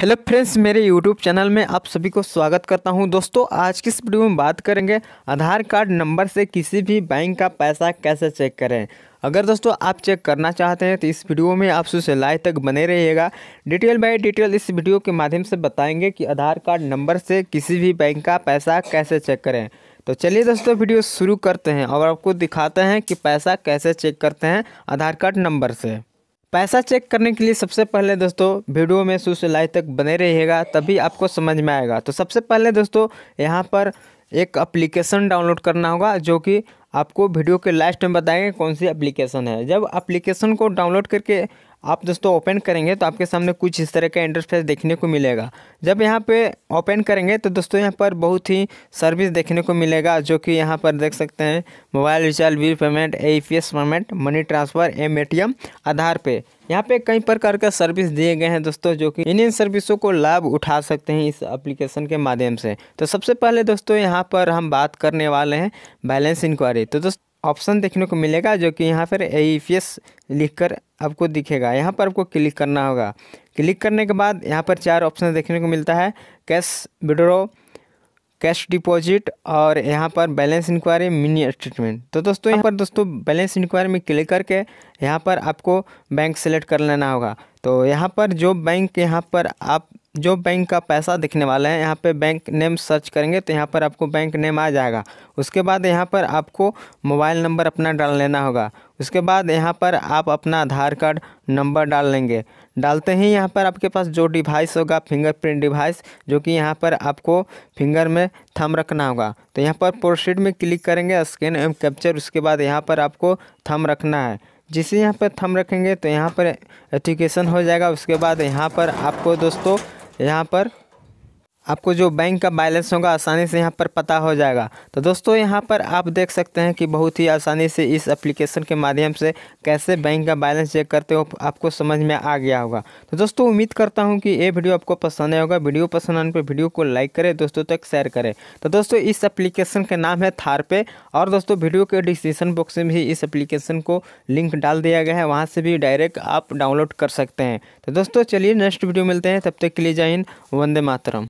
hello friends मेरे YouTube channel में आप सभी को स्वागत करता हूं दोस्तों आज की इस वीडियो में बात करेंगे आधार कार्ड नंबर से किसी भी बैंक का पैसा कैसे चेक करें अगर दोस्तों आप चेक करना चाहते हैं तो इस वीडियो में आप से लाइव तक बने रहिएगा डिटेल बाय डिटेल इस वीडियो के माध्यम से बताएंगे कि आधार कार्ड नंबर से किसी भी बैंक का पैसा कैसे चेक करें तो चलिए दोस्तों वीडियो शुरू करते हैं और आपको दिखाते हैं कि पैसा कैसे चेक करते हैं आधार कार्ड नंबर से पैसा चेक करने के लिए सबसे पहले दोस्तों वीडियो में शुरू से लाइव तक बने रहिएगा तभी आपको समझ में आएगा तो सबसे पहले दोस्तों यहाँ पर एक एप्लीकेशन डाउनलोड करना होगा जो कि आपको वीडियो के लास्ट में बताएंगे कौन सी एप्लीकेशन है जब एप्लीकेशन को डाउनलोड करके आप दोस्तों ओपन करेंगे तो आपके सामने कुछ इस तरह का इंटरफेस देखने को मिलेगा जब यहाँ पे ओपन करेंगे तो दोस्तों यहाँ पर बहुत ही सर्विस देखने को मिलेगा जो कि यहाँ पर देख सकते हैं mobile recharge bill payment e payment money transfer M A Aadhaar pay यहाँ पे कई प्रकार का सर्विस दिए गए हैं दोस्तों जो कि इन इन सर्विसों को लाभ उठा सकते हैं इस एप्लीकेशन के माध्यम से तो सबसे पहले दोस्तों यहाँ पर हम बात करने वाले हैं बैलेंस इंक्वायरी तो दोस्तों ऑप्शन देखने को मिलेगा जो कि यहाँ पर ए पी e एस लिख कर आपको दिखेगा यहाँ पर आपको क्लिक करना होगा क्लिक करने के बाद यहाँ पर चार ऑप्शन देखने को मिलता है कैश विड्रो कैश डिपॉजिट और यहाँ पर बैलेंस इंक्वायरी मिनी स्टेटमेंट तो दोस्तों यहाँ पर दोस्तों बैलेंस इंक्वायरी में क्लिक करके यहाँ पर आपको बैंक सेलेक्ट कर लेना होगा तो यहाँ पर जो बैंक यहाँ पर आप जो बैंक का पैसा दिखने वाला है यहाँ पे बैंक नेम सर्च करेंगे तो यहाँ पर आपको बैंक नेम आ जाएगा उसके बाद यहाँ पर आपको मोबाइल नंबर अपना डाल लेना होगा उसके बाद यहाँ पर आप अपना आधार कार्ड नंबर डाल लेंगे डालते ही यहाँ पर आपके पास जो डिवाइस होगा फिंगरप्रिंट डिवाइस जो कि यहाँ पर आपको फिंगर में थम रखना होगा तो यहाँ पर प्रोसीड में क्लिक करेंगे स्कैन एम कैप्चर उसके बाद यहाँ पर आपको थम रखना है जिसे यहाँ पर थम रखेंगे तो यहाँ पर एथिकेशन हो जाएगा उसके बाद यहाँ पर आपको दोस्तों यहाँ पर आपको जो बैंक का बैलेंस होगा आसानी से यहाँ पर पता हो जाएगा तो दोस्तों यहाँ पर आप देख सकते हैं कि बहुत ही आसानी से इस एप्लीकेशन के माध्यम से कैसे बैंक का बैलेंस चेक करते हो आपको समझ में आ गया होगा तो दोस्तों उम्मीद करता हूँ कि ये वीडियो आपको पसंद आया होगा वीडियो पसंद आने पर वीडियो को लाइक करें दोस्तों तक शेयर करें तो दोस्तों इस एप्लीकेशन का नाम है थारपे और दोस्तों वीडियो के डिस्क्रिप्शन बॉक्स में भी इस एप्लीकेशन को लिंक डाल दिया गया है वहाँ से भी डायरेक्ट आप डाउनलोड कर सकते हैं तो दोस्तों चलिए नेक्स्ट वीडियो मिलते हैं तब तक के लिए जय हिंद वंदे मातरम